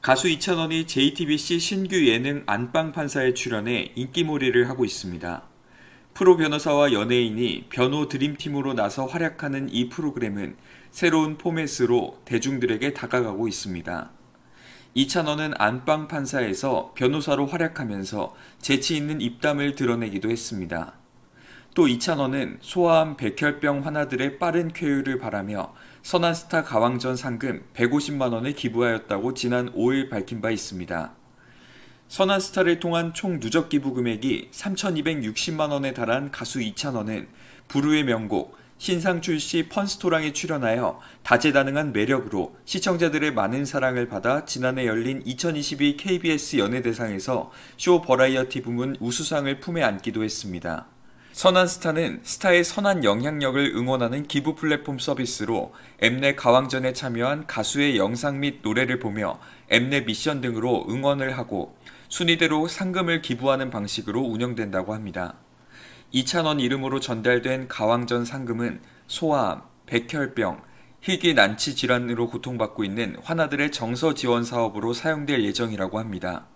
가수 이찬원이 JTBC 신규 예능 안방 판사에 출연해 인기몰이를 하고 있습니다. 프로 변호사와 연예인이 변호 드림팀으로 나서 활약하는 이 프로그램은 새로운 포맷으로 대중들에게 다가가고 있습니다. 이찬원은 안방 판사에서 변호사로 활약하면서 재치 있는 입담을 드러내기도 했습니다. 또 이찬원은 소아암 백혈병 환아들의 빠른 쾌유를 바라며 선한스타 가왕전 상금 150만 원을 기부하였다고 지난 5일 밝힌 바 있습니다. 선한스타를 통한 총 누적 기부 금액이 3,260만 원에 달한 가수 이찬원은 부르의 명곡 신상 출시 펀스토랑에 출연하여 다재다능한 매력으로 시청자들의 많은 사랑을 받아 지난해 열린 2022 KBS 연예대상에서 쇼 버라이어티 부문 우수상을 품에 안기도 했습니다. 선한 스타는 스타의 선한 영향력을 응원하는 기부 플랫폼 서비스로 엠넷 가왕전에 참여한 가수의 영상 및 노래를 보며 엠넷 미션 등으로 응원을 하고 순위대로 상금을 기부하는 방식으로 운영된다고 합니다. 2 0원 이름으로 전달된 가왕전 상금은 소아암, 백혈병, 희귀 난치 질환으로 고통받고 있는 환아들의 정서 지원 사업으로 사용될 예정이라고 합니다.